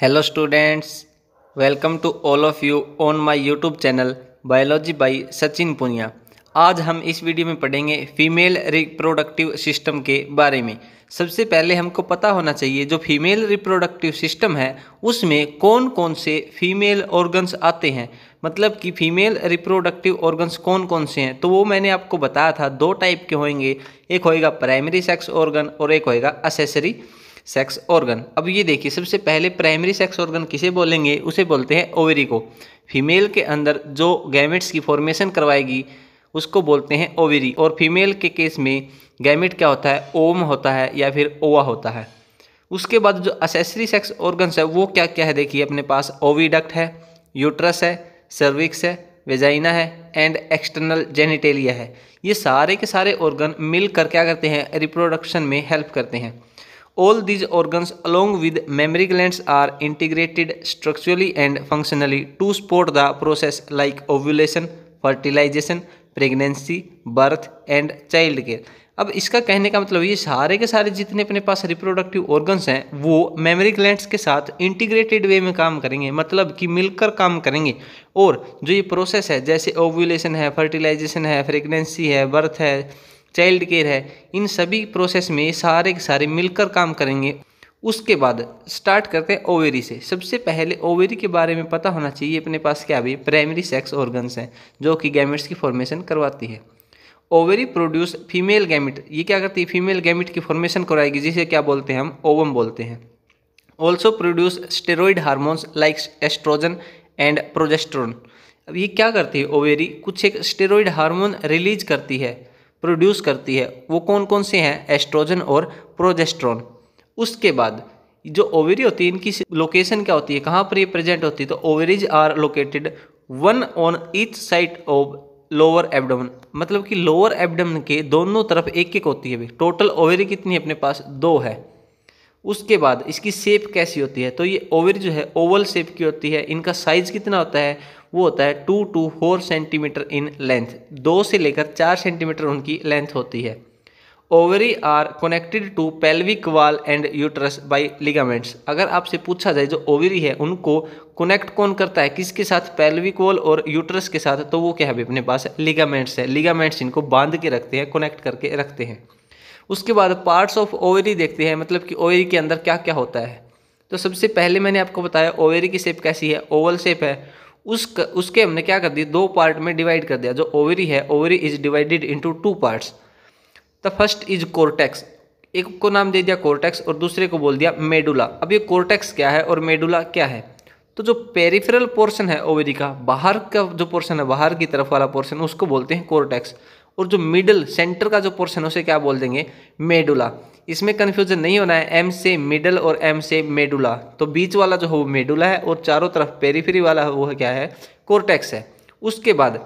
hello students welcome to all of you on my YouTube channel biology by Sachin Punia आज हम इस video में पढ़ेंगे फीमेल रिप्रोडक्टिव सिस्टम के बारे में सबसे पहले हमको पता होना चाहिए जो फीमेल रिप्रोडक्टिव सिस्टम है उसमें कौन कौन से फीमेल ऑर्गन्स आते हैं मतलब कि फीमेल रिप्रोडक्टिव ऑर्गन्स कौन कौन से हैं तो वो मैंने आपको बताया था दो टाइप के होंगे एक होएगा प्राइमरी सेक्स ऑर्गन और एक होएगा असेसरी सेक्स ऑर्गन अब ये देखिए सबसे पहले प्राइमरी सेक्स ऑर्गन किसे बोलेंगे उसे बोलते हैं ओवेरी को फीमेल के अंदर जो गैमेट्स की फॉर्मेशन करवाएगी उसको बोलते हैं ओवेरी और फीमेल के केस में गैमेट क्या होता है ओम होता है या फिर ओवा होता है उसके बाद जो असेसरी सेक्स ऑर्गन्स है वो क्या क्या है देखिए अपने पास ओवीडक्ट है यूट्रस है सर्विक्स है वेजाइना है एंड एक्सटर्नल जेनिटेलिया है ये सारे के सारे ऑर्गन मिलकर क्या करते हैं रिप्रोडक्शन में हेल्प करते हैं All these organs along with mammary glands are integrated structurally and functionally to support the process like ovulation, fertilization, pregnancy birth and child care अब इसका कहने का मतलब ये सारे के सारे जितने अपने पास रिप्रोडक्टिव ऑर्गन्स हैं वो मेमोरी ग्लैंड्स के साथ इंटीग्रेटेड वे में काम करेंगे मतलब कि मिलकर काम करेंगे और जो ये प्रोसेस है जैसे ओव्यूलेशन है फर्टिलाइजेशन है प्रेगनेंसी है बर्थ है चाइल्ड केयर है इन सभी प्रोसेस में सारे के सारे मिलकर काम करेंगे उसके बाद स्टार्ट करते हैं ओवेरी से सबसे पहले ओवेरी के बारे में पता होना चाहिए अपने पास क्या भी प्राइमरी सेक्स ऑर्गन्स हैं जो कि गैमेट्स की फॉर्मेशन करवाती है ओवेरी प्रोड्यूस फीमेल गैमिट ये क्या करती है फीमेल गैमिट की फॉर्मेशन कराएगी जिसे क्या बोलते हैं हम ओवम बोलते हैं also produce steroid hormones like oestrogen and progesterone अब ये क्या करती है ओवेरी कुछ एक स्टेरॉइड हार्मोन रिलीज करती है प्रोड्यूस करती है वो कौन कौन से हैं एस्ट्रोजन और प्रोजेस्ट्रॉन उसके बाद जो ओवरी होती है इनकी लोकेशन क्या होती है कहाँ पर ये प्रेजेंट होती है तो ovaries are located one on each side of lower abdomen मतलब कि लोअर एबडमन के दोनों तरफ एक एक होती है भी टोटल ओवरी कितनी है अपने पास दो है उसके बाद इसकी शेप कैसी होती है तो ये ओवरी जो है ओवल शेप की होती है इनका साइज कितना होता है वो होता है two to four centimeter in length दो से लेकर चार सेंटीमीटर उनकी लेंथ होती है ovary are connected to pelvic wall and uterus by ligaments अगर आपसे पूछा जाए जो ओवरी है उनको कनेक्ट कौन करता है किसके साथ पेल्विक वॉल और यूट्रस के साथ तो वो क्या है अपने पास लिगामेंट्स है लिगामेंट्स इनको बांध के रखते हैं कनेक्ट करके रखते हैं उसके बाद पार्ट्स ऑफ ओवरी देखते हैं मतलब कि ओवरी के अंदर क्या क्या होता है तो सबसे पहले मैंने आपको बताया ओवेरी की शेप कैसी है ओवल शेप है उस क, उसके हमने क्या कर दिया दो पार्ट में डिवाइड कर दिया जो ओवरी है ovary is divided into two parts the first is cortex एक को नाम दे दिया कोर्टेक्स और दूसरे को बोल दिया मेडुला अब ये कोर्टेक्स क्या है और मेडुला क्या है तो जो पेरिफेरल पोर्शन है ओवरी का बाहर का जो पोर्शन है बाहर की तरफ वाला पोर्शन उसको बोलते हैं कोर्टेक्स और जो मिडल सेंटर का जो पोर्शन है उसे क्या बोल देंगे मेडुला इसमें कन्फ्यूजन नहीं होना है एम से मिडल और एम से मेडुला तो बीच वाला जो है वो मेडुला है और चारों तरफ पेरीफ्री वाला वो है क्या है कोर्टेक्स है उसके बाद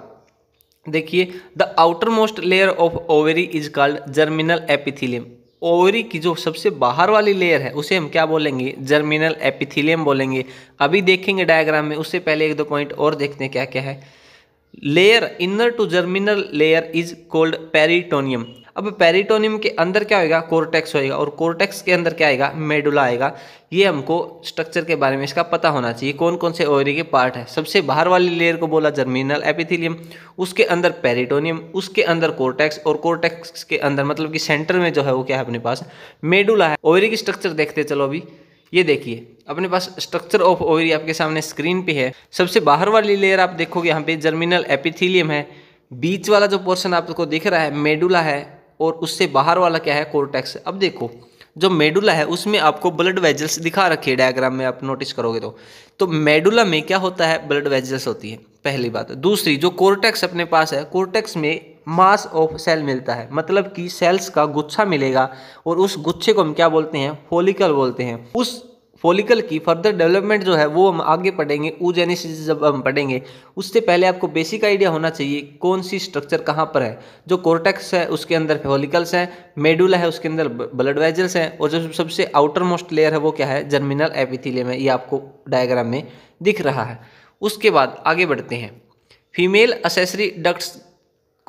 देखिए the outer most layer of ovary is called germinal epithelium ovary की जो सबसे बाहर वाली लेयर है उसे हम क्या बोलेंगे जर्मिनल एपिथिलियम बोलेंगे अभी देखेंगे डायग्राम में उससे पहले एक दो पॉइंट और देखते हैं क्या क्या है layer inner to germinal layer is called peritoneum अब पेरिटोनियम के अंदर क्या होएगा कोर्टेक्स होएगा और कोर्टेक्स के अंदर क्या आएगा मेडुला आएगा ये हमको स्ट्रक्चर के बारे में इसका पता होना चाहिए कौन कौन से ओवरी के पार्ट है सबसे बाहर वाली लेयर को बोला जर्मिनल एपिथिलियम उसके अंदर पेरिटोनियम उसके अंदर कोर्टेक्स और कोर्टेक्स के अंदर मतलब कि सेंटर में जो है वो क्या है अपने पास मेडुला है ओवरी की स्ट्रक्चर देखते चलो अभी ये देखिए अपने पास स्ट्रक्चर ऑफ ओवरी आपके सामने स्क्रीन पे है सबसे बाहर वाली लेयर आप देखोगे यहाँ पे जर्मिनल एपिथीलियम है बीच वाला जो पोर्शन आपको दिख रहा है मेडुला है और उससे बाहर वाला क्या है कोर्टेक्स अब देखो जो मेडुला है उसमें आपको ब्लड वेजल्स दिखा रखी है डायग्राम में आप नोटिस करोगे तो तो मेडुला में क्या होता है ब्लड वेजल्स होती है पहली बात दूसरी जो कोर्टेक्स अपने पास है कोर्टेक्स में मास ऑफ सेल मिलता है मतलब कि सेल्स का गुच्छा मिलेगा और उस गुच्छे को हम क्या बोलते हैं फोलिकल बोलते हैं उस फोलिकल की फर्दर डेवलपमेंट जो है वो हम आगे पढ़ेंगे ऊजेनेसिस जब हम पढ़ेंगे उससे पहले आपको बेसिक आइडिया होना चाहिए कौन सी स्ट्रक्चर कहाँ पर है जो कोर्टेक्स है उसके अंदर फोलिकल्स हैं मेडुला है उसके अंदर ब्लड वेजल्स हैं और जो सबसे आउटर मोस्ट लेयर है वो क्या है जर्मिनल एपिथीलियम है ये आपको डायग्राम में दिख रहा है उसके बाद आगे बढ़ते हैं फीमेल असेसरी डक्ट्स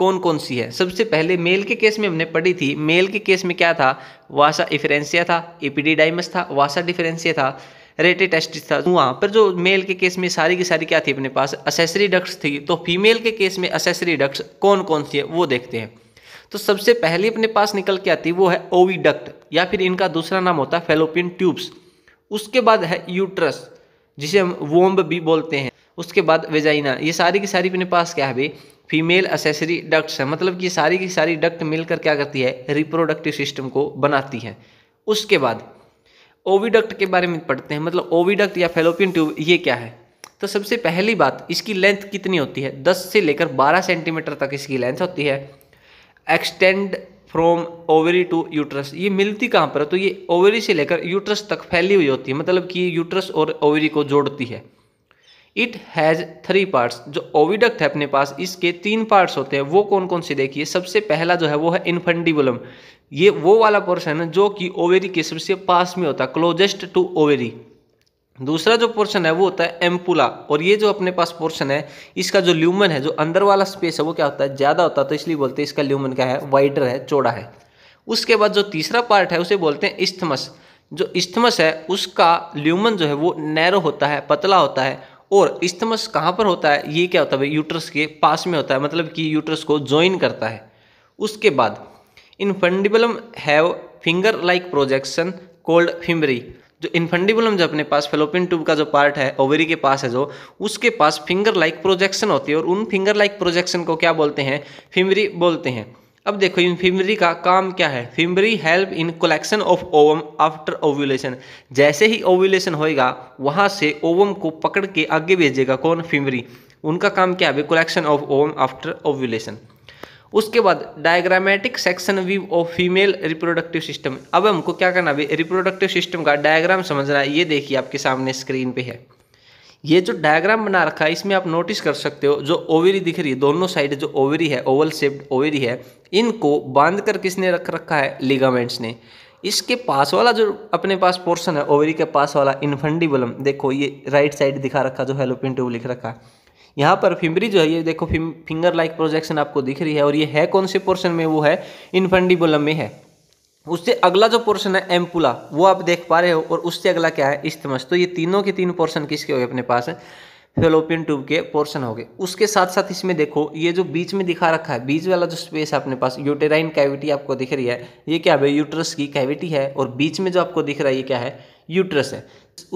कौन कौन सी है सबसे पहले मेल के केस में हमने पढ़ी थी मेल के केस में क्या था वासा इफरेंसिया था डाइमस था वासा डिफरेंसिया था रेटे टेस्टिस था वहाँ पर जो मेल के केस में सारी की सारी क्या थी अपने पास असेसरी डक्ट्स थी तो फीमेल के केस में असेसरी डक्ट्स कौन कौन सी है वो देखते हैं तो सबसे पहले अपने पास निकल के आती वो है ओवीडक्ट या फिर इनका दूसरा नाम होता है फेलोपियन ट्यूब्स उसके बाद है यूट्रस जिसे हम वोम्ब भी बोलते हैं उसके बाद वेजाइना ये सारी की सारी अपने पास क्या है भाई फीमेल असेसरी डक्ट्स है मतलब कि सारी की सारी डक्ट मिलकर क्या करती है रिप्रोडक्टिव सिस्टम को बनाती है उसके बाद ओविडक्ट के बारे में पढ़ते हैं मतलब ओविडक्ट या फेलोपियन ट्यूब ये क्या है तो सबसे पहली बात इसकी लेंथ कितनी होती है 10 से लेकर 12 सेंटीमीटर तक इसकी लेंथ होती है extend from ovary to uterus ये मिलती कहाँ पर है तो ये ओवरी से लेकर यूट्रस तक फैली हुई होती है मतलब कि यूट्रस और ओवरी को जोड़ती है इट हैज़ थ्री पार्ट्स जो ओविडक्ट है अपने पास इसके तीन पार्ट्स होते हैं वो कौन कौन से देखिए सबसे पहला जो है वो है इन्फेंडिबुलम ये वो वाला पोर्शन है जो कि ओवेरी के सबसे पास में होता है क्लोजेस्ट टू ओवेरी दूसरा जो पोर्शन है वो होता है एम्पुला और ये जो अपने पास पोर्शन है इसका जो ल्यूमन है जो अंदर वाला स्पेस है वो क्या होता है ज़्यादा होता है तो इसलिए बोलते हैं इसका ल्यूमन क्या है वाइडर है चौड़ा है उसके बाद जो तीसरा पार्ट है उसे बोलते हैं इस्थमस जो इस्थमस है उसका ल्यूमन जो है वो नैरो होता है पतला होता है और इस्थमस कहाँ पर होता है ये क्या होता है यूट्रस के पास में होता है मतलब कि यूट्रस को ज्वाइन करता है उसके बाद infundibulum have finger like projection called fimbriae जो इन्फंडिबुलम जो अपने पास फेलोपिन ट्यूब का जो पार्ट है ओवरी के पास है जो उसके पास फिंगर लाइक प्रोजेक्शन होती है और उन फिंगर लाइक प्रोजेक्शन को क्या बोलते हैं फिमरी बोलते हैं अब देखो इन फिमरी का काम क्या है fimbriae help in collection of ovum after ovulation जैसे ही ओव्यूलेशन होएगा वहाँ से ओवम को पकड़ के आगे भेजेगा कौन फिमरी उनका काम क्या है collection of ovum after ovulation उसके बाद diagrammatic section view of female reproductive system अब हमको क्या करना है रिप्रोडक्टिव सिस्टम का डायग्राम समझना है ये देखिए आपके सामने स्क्रीन पे है ये जो डायग्राम बना रखा है इसमें आप नोटिस कर सकते हो जो ओवरी दिख रही है दोनों साइड जो ओवरी है ओवल शेप्ड ओवरी है इनको बांध कर किसने रख रखा है लिगामेंट्स ने इसके पास वाला जो अपने पास पोर्शन है ओवरी के पास वाला इन्फंडिबलम देखो ये राइट साइड दिखा रखा जो हेलोपिन ट्यूब लिख रखा है यहाँ पर फिमरी जो है ये देखो फिम फिंगर लाइक प्रोजेक्शन आपको दिख रही है और ये है कौन से पोर्शन में वो है इनफंडिबुलम में है उससे अगला जो पोर्शन है एम्पुला वो आप देख पा रहे हो और उससे अगला क्या है इस्तमस तो ये तीनों के तीन पोर्शन किसके हो गए अपने पास फेलोपियन ट्यूब के पोर्शन हो गए उसके साथ साथ इसमें देखो ये जो बीच में दिखा रखा है बीच वाला जो स्पेस है अपने पास यूटेराइन कैविटी आपको दिख रही है ये क्या है यूट्रस की कैविटी है और बीच में जो आपको दिख रहा है ये क्या है यूट्रस है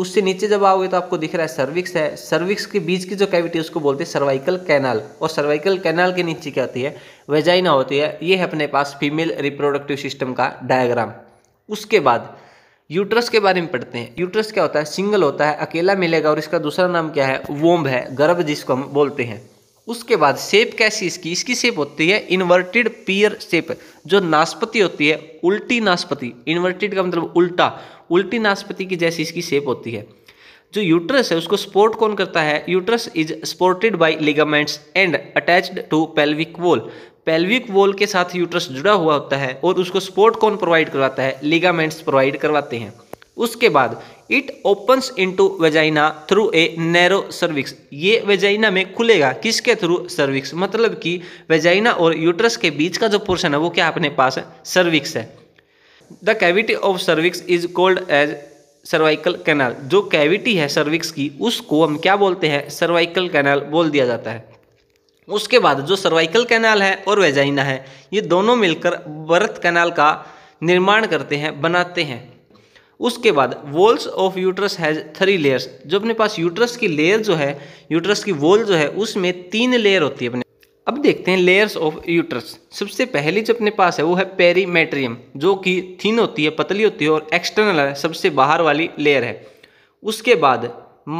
उससे नीचे जब आओगे तो आपको दिख रहा है सर्विक्स है सर्विक्स के बीच की जो कैविटी उसको बोलते हैं सर्वाइकल कैनाल और सर्वाइकल कैनाल के नीचे क्या होती है वेजाइना होती है ये है अपने पास फीमेल रिप्रोडक्टिव सिस्टम का डायग्राम उसके बाद यूट्रस के बारे में पढ़ते हैं यूट्रस क्या होता है सिंगल होता है अकेला मिलेगा और इसका दूसरा नाम क्या है वोम्ब है गर्भ जिसको हम बोलते हैं उसके बाद सेप कैसी इसकी इसकी सेप होती है इन्वर्टेड पियर सेप जो नाशपति होती है उल्टी नाशपति इन्वर्टेड का मतलब उल्टा उल्टी नाशपति की जैसी इसकी सेप होती है जो यूट्रस है उसको सपोर्ट कौन करता है uterus is supported by ligaments and attached to pelvic wall pelvic wall के साथ यूट्रस जुड़ा हुआ होता है और उसको सपोर्ट कौन प्रोवाइड करवाता है लिगामेंट्स प्रोवाइड करवाते हैं उसके बाद it opens into vagina through a narrow cervix ये वेजाइना में खुलेगा किसके थ्रू सर्विक्स मतलब कि वेजाइना और यूट्रस के बीच का जो पोर्शन है वो क्या अपने पास है सर्विक्स है the cavity of cervix is called as cervical canal जो कैविटी है सर्विक्स की उसको हम क्या बोलते हैं सर्वाइकल कैनाल बोल दिया जाता है उसके बाद जो सर्वाइकल कैनाल है और वेजाइना है ये दोनों मिलकर बर्थ कैनाल का निर्माण करते हैं बनाते हैं उसके बाद walls of uterus has three layers जो अपने पास यूट्रस की लेयर जो है यूट्रस की वॉल जो है उसमें तीन लेयर होती है अपने अब देखते हैं लेयर्स ऑफ यूट्रस सबसे पहली जो अपने पास है वो है पेरीमेट्रियम जो कि थीन होती है पतली होती है और एक्सटर्नल है सबसे बाहर वाली लेयर है उसके बाद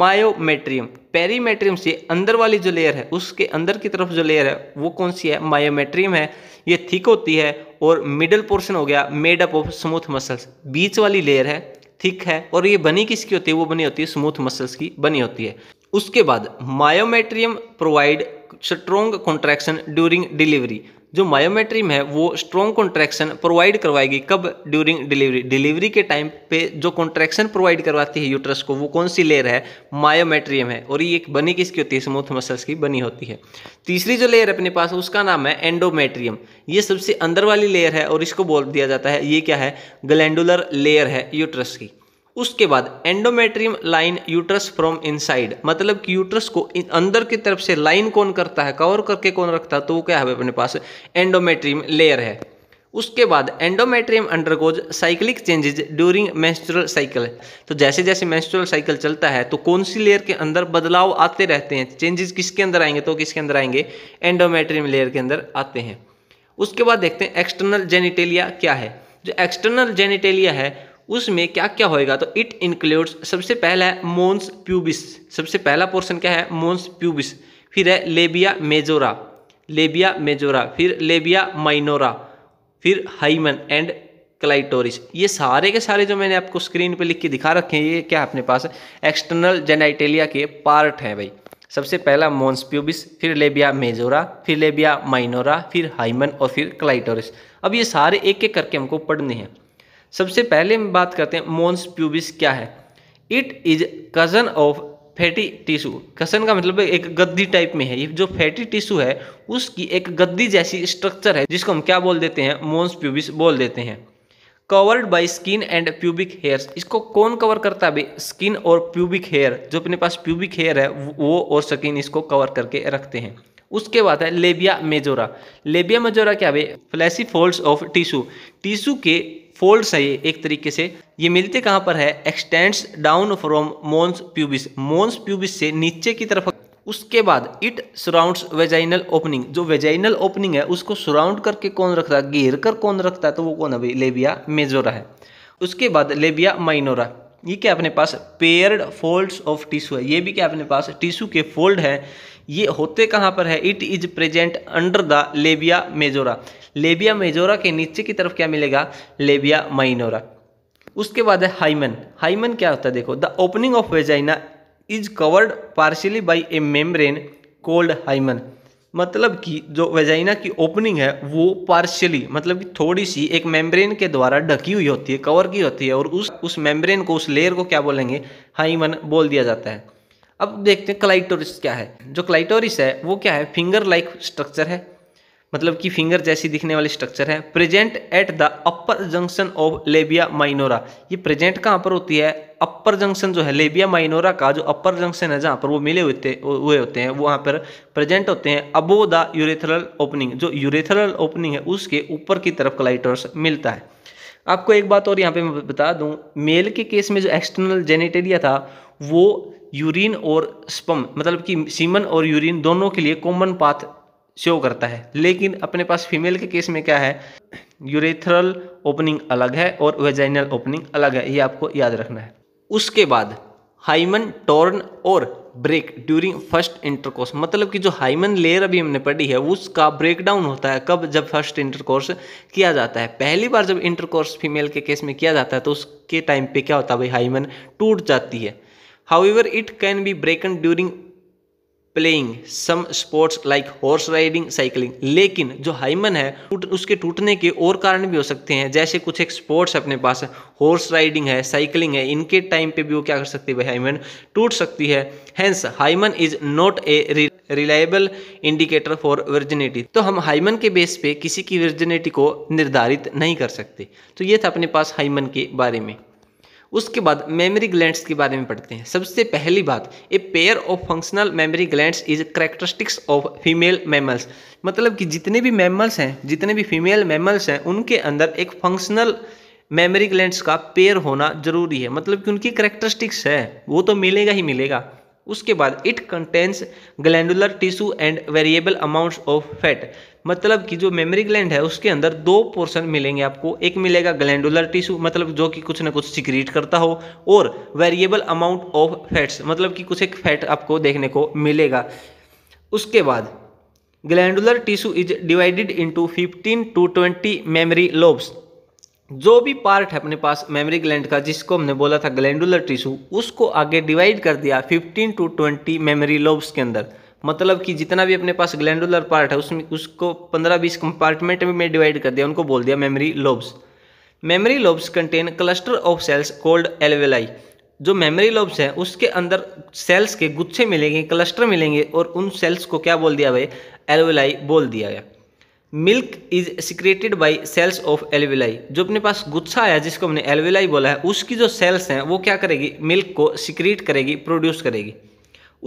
मायोमेट्रियम पेरीमेट्रियम से अंदर वाली जो लेयर है उसके अंदर की तरफ जो लेयर है वो कौन सी है मायोमेट्रियम है ये थिक होती है और मिडल पोर्शन हो गया made up of smooth muscles बीच वाली लेयर है थिक है और ये बनी किसकी होती है वो बनी होती है स्मूथ मसल्स की बनी होती है उसके बाद myometrium provide strong contraction during delivery जो मायोमेट्रीम है वो स्ट्रॉन्ग कॉन्ट्रैक्शन प्रोवाइड करवाएगी कब ड्यूरिंग डिलीवरी डिलीवरी के टाइम पे जो कॉन्ट्रैक्शन प्रोवाइड करवाती है यूट्रस को वो कौन सी लेयर है मायोमेट्रियम है और ये एक बनी किसकी होती है स्मूथ मसल्स की बनी होती है तीसरी जो लेयर अपने पास उसका नाम है एंडोमेट्रियम ये सबसे अंदर वाली लेयर है और इसको बोल दिया जाता है ये क्या है ग्लैंडुलर लेयर है यूट्रस की उसके बाद endometrium line uterus from inside मतलब कि यूट्रस को अंदर की तरफ से लाइन कौन करता है कवर करके कौन रखता है तो वो क्या है अपने पास एंडोमेट्रियम लेयर है उसके बाद endometrium undergoes cyclic changes during menstrual cycle तो जैसे जैसे मेंस्ट्रुअल साइकिल चलता है तो कौन सी लेयर के अंदर बदलाव आते रहते हैं चेंजेस किसके अंदर आएंगे तो किसके अंदर आएंगे एंडोमेट्रियम लेयर के अंदर आते हैं उसके बाद देखते हैं एक्सटर्नल जेनिटेलिया क्या है जो एक्सटर्नल जेनिटेलिया है उसमें क्या क्या होएगा तो इट इंक्लूड्स सबसे पहला है मोन्स प्यूबिस सबसे पहला पोर्शन क्या है मोन्स प्यूबिस फिर है लेबिया मेजोरा लेबिया मेजोरा फिर लेबिया माइनोरा फिर हाइमन एंड क्लाइटोरिस ये सारे के सारे जो मैंने आपको स्क्रीन पे लिख के दिखा रखे हैं ये क्या अपने पास एक्सटर्नल जेनाइटेलिया के पार्ट हैं भाई सबसे पहला मोन्स प्यूबिस फिर लेबिया मेजोरा फिर लेबिया माइनोरा फिर हाइमन और फिर क्लाइटोरिस अब ये सारे एक एक करके हमको पढ़ने हैं सबसे पहले हम बात करते हैं मोन्स प्यूबिस क्या है it is cushion of fatty tissue cushion का मतलब एक गद्दी टाइप में है ये जो फैटी टिश्यू है उसकी एक गद्दी जैसी स्ट्रक्चर है जिसको हम क्या बोल देते हैं मोन्स प्यूबिस बोल देते हैं covered by skin and pubic hairs इसको कौन कवर करता है भाई स्किन और प्यूबिक हेयर जो अपने पास प्यूबिक हेयर है वो और स्किन इसको कवर करके रखते हैं उसके बाद है लेबिया मेजोरा लेबिया मेजोरा क्या भाई fleshy folds of tissue tissue के फोल्ड्स है ये एक तरीके से ये मिलते कहाँ पर है extends down from mons pubis mons pubis से नीचे की तरफ उसके बाद इट सराउंड्स वेजाइनल ओपनिंग जो वेजाइनल ओपनिंग है उसको सराउंड करके कौन रखता है घेर कर कौन रखता है तो वो कौन है भाई लेबिया मेजोरा है उसके बाद लेबिया माइनोरा ये क्या अपने पास पेयर्ड फोल्ड्स ऑफ टिश्यू है ये भी क्या अपने पास टिश्यू के फोल्ड है ये होते कहाँ पर है it is present under the labia majora labia majora के नीचे की तरफ क्या मिलेगा लेबिया माइनोरा उसके बाद है हाइमन हाइमन क्या होता है देखो the opening of vagina is covered partially by a membrane called hymen मतलब कि जो वेजाइना की ओपनिंग है वो पार्शियली मतलब कि थोड़ी सी एक मेम्ब्रेन के द्वारा ढकी हुई होती है कवर की होती है और उस उस मेम्ब्रेन को उस लेयर को क्या बोलेंगे हाइमन बोल दिया जाता है अब देखते हैं क्लाइटोरिस क्या है जो क्लाइटोरिस है वो क्या है फिंगर लाइक स्ट्रक्चर है मतलब कि फिंगर जैसी दिखने वाली स्ट्रक्चर है present at the upper junction of labia minora ये प्रेजेंट कहाँ पर होती है अपर जंक्शन जो है लेबिया माइनोरा का जो अपर जंक्शन है जहाँ पर वो मिले होते हुए होते हैं वो वहाँ पर प्रेजेंट होते हैं अबो द यूरेथरल ओपनिंग जो यूरेथरल ओपनिंग है उसके ऊपर की तरफ क्लाइटर्स मिलता है आपको एक बात और यहाँ पे मैं बता दूँ मेल के केस में जो एक्सटर्नल जेनेटेरिया था वो यूरिन और स्पम मतलब कि सीमन और यूरिन दोनों के लिए कॉमन पाथ शो करता है लेकिन अपने पास फीमेल के केस में क्या है यूरेथरल ओपनिंग अलग है और वेजाइनल ओपनिंग अलग है ये आपको याद रखना है उसके बाद हाइमन टॉर्न और ब्रेक ड्यूरिंग फर्स्ट इंटरकोर्स मतलब कि जो हाइमन लेयर अभी हमने पढ़ी है उसका ब्रेकडाउन होता है कब जब फर्स्ट इंटरकोर्स किया जाता है पहली बार जब इंटरकोर्स फीमेल के केस में किया जाता है तो उसके टाइम पे क्या होता है भाई हाइमन टूट जाती है however it can be broken during playing some sports like horse riding cycling लेकिन जो हाइमन है उसके टूटने के और कारण भी हो सकते हैं जैसे कुछ एक स्पोर्ट्स अपने पास हॉर्स राइडिंग है साइकिलिंग है इनके टाइम पे भी वो क्या कर सकती है हाइमन टूट सकती है hence hymen is not a reliable indicator for virginity तो हम हाइमन के बेस पे किसी की वर्जिनिटी को निर्धारित नहीं कर सकते तो ये था अपने पास हाइमन के बारे में उसके बाद मेमोरी ग्लैंड्स के बारे में पढ़ते हैं सबसे पहली बात a pair of functional mammary glands is characteristics of female mammals मतलब कि जितने भी मेमल्स हैं जितने भी फीमेल मेमल्स हैं उनके अंदर एक फंक्शनल मेमोरी ग्लैंड्स का पेयर होना जरूरी है मतलब कि उनकी करेक्टरिस्टिक्स है वो तो मिलेगा ही मिलेगा उसके बाद it contains glandular tissue and variable amounts of fat मतलब कि जो मेमोरी ग्लैंड है उसके अंदर दो पोर्शन मिलेंगे आपको एक मिलेगा ग्लैंडुलर टिश्यू मतलब जो कि कुछ ना कुछ सिक्रीट करता हो और वेरिएबल अमाउंट ऑफ फैट्स मतलब कि कुछ एक फैट आपको देखने को मिलेगा उसके बाद glandular tissue is divided into fifteen to twenty mammary lobes जो भी पार्ट है अपने पास मेमोरी ग्लैंड का जिसको हमने बोला था ग्लैंडुलर टिश्यू उसको आगे डिवाइड कर दिया 15 टू 20 मेमोरी लोब्स के अंदर मतलब कि जितना भी अपने पास ग्लैंडुलर पार्ट है उसमें उसको पंद्रह बीस कंपार्टमेंट में डिवाइड कर दिया उनको बोल दिया mammary lobes mammary lobes contain cluster of cells called alveoli जो मेमोरी लोब्स हैं उसके अंदर सेल्स के गुच्छे मिलेंगे क्लस्टर मिलेंगे और उन सेल्स को क्या बोल दिया भाई एलवेलाई बोल दिया गया milk is secreted by cells of alveoli जो अपने पास गुच्छा आया जिसको हमने एलवेलाई बोला है उसकी जो सेल्स हैं वो क्या करेगी मिल्क को सिक्रेट करेगी प्रोड्यूस करेगी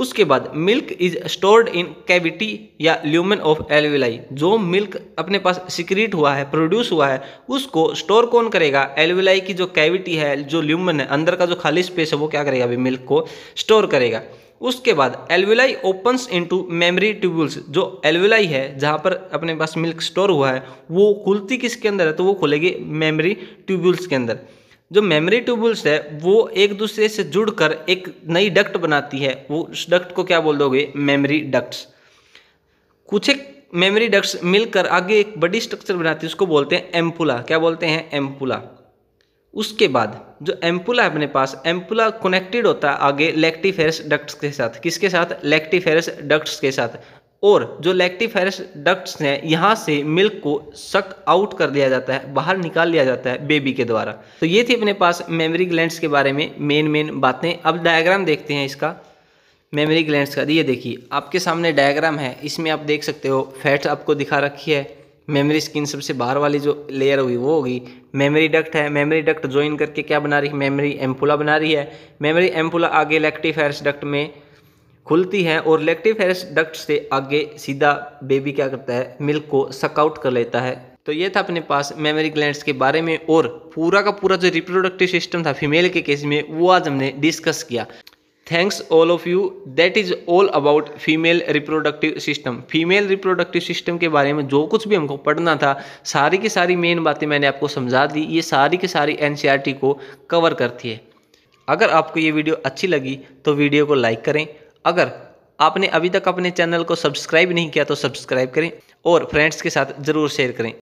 उसके बाद milk is stored in cavity या ल्यूमन ऑफ एलविलाई जो मिल्क अपने पास सिक्रीट हुआ है प्रोड्यूस हुआ है उसको स्टोर कौन करेगा एलविलाई की जो कैविटी है जो ल्यूमन है अंदर का जो खाली स्पेस है वो क्या करेगा अभी मिल्क को स्टोर करेगा उसके बाद alveoli opens into mammary tubules जो एलविलाई है जहाँ पर अपने पास मिल्क स्टोर हुआ है वो खुलती किसके अंदर है तो वो खुलेगी मेमोरी ट्यूबुल्स के अंदर जो मेमोरी ट्यूबुल्स है वो एक दूसरे से जुड़कर एक नई डक्ट बनाती है वो उस डक्ट को क्या बोल दोगे मेमोरी डक्ट्स कुछ एक मेमोरी डक्ट्स मिलकर आगे एक बड़ी स्ट्रक्चर बनाती है उसको बोलते हैं एम्पुला क्या बोलते हैं एम्पुला उसके बाद जो एम्पुला है अपने पास एम्पुला कनेक्टेड होता है आगे लेक्टिफेरस डक्ट्स के साथ किसके साथ लेक्टिफेरस डक्ट्स के साथ और जो लैक्टिफेरस डक्ट्स हैं यहाँ से मिल्क को सक आउट कर दिया जाता है बाहर निकाल लिया जाता है बेबी के द्वारा तो ये थी अपने पास मेमोरी ग्लैंड्स के बारे में मेन मेन बातें अब डायग्राम देखते हैं इसका मेमरी ग्लैंड्स का ये देखिए आपके सामने डायग्राम है इसमें आप देख सकते हो फैट आपको दिखा रखी है मेमोरी स्किन सबसे बाहर वाली जो लेयर हुई वो होगी मेमोरी डक्ट है मेमोरी डक्ट ज्वाइन करके क्या बना रही है मेमोरी एम्पुला बना रही है मेमोरी एम्पुला आगे लैक्टिफायर्स डक्ट में खुलती हैं और लेक्टिव फेरस डक्ट से आगे सीधा बेबी क्या करता है मिल्क को सकआउट कर लेता है तो ये था अपने पास मेमोरी ग्लैंड्स के बारे में और पूरा का पूरा जो रिप्रोडक्टिव सिस्टम था फीमेल के केस में वो आज हमने डिस्कस किया thanks all of you that is all about female reproductive system female reproductive system के बारे में जो कुछ भी हमको पढ़ना था सारी की सारी मेन बातें मैंने आपको समझा दी ये सारी की सारी एन को कवर करती है अगर आपको ये वीडियो अच्छी लगी तो वीडियो को लाइक करें अगर आपने अभी तक अपने चैनल को सब्सक्राइब नहीं किया तो सब्सक्राइब करें और फ्रेंड्स के साथ ज़रूर शेयर करें